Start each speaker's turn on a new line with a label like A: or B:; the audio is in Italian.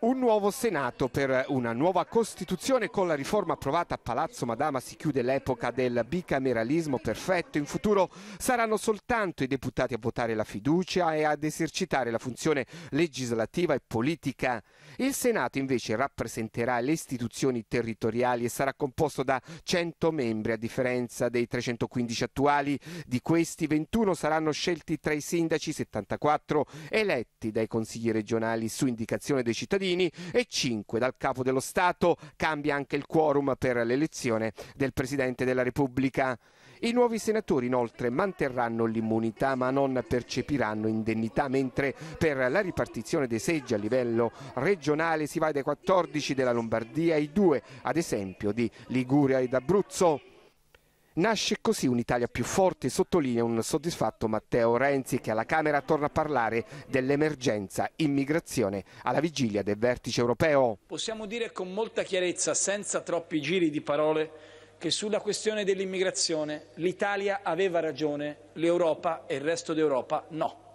A: Un nuovo Senato per una nuova Costituzione con la riforma approvata a Palazzo Madama si chiude l'epoca del bicameralismo perfetto. In futuro saranno soltanto i deputati a votare la fiducia e ad esercitare la funzione legislativa e politica. Il Senato invece rappresenterà le istituzioni territoriali e sarà composto da 100 membri a differenza dei 315 attuali. Di questi 21 saranno scelti tra i sindaci, 74 eletti dai consigli regionali su indicazione dei cittadini cittadini e 5 dal capo dello Stato. Cambia anche il quorum per l'elezione del Presidente della Repubblica. I nuovi senatori inoltre manterranno l'immunità ma non percepiranno indennità, mentre per la ripartizione dei seggi a livello regionale si va dai 14 della Lombardia ai 2 ad esempio di Liguria ed Abruzzo. Nasce così un'Italia più forte, sottolinea un soddisfatto Matteo Renzi che alla Camera torna a parlare dell'emergenza immigrazione alla vigilia del vertice europeo.
B: Possiamo dire con molta chiarezza, senza troppi giri di parole, che sulla questione dell'immigrazione l'Italia aveva ragione, l'Europa e il resto d'Europa no.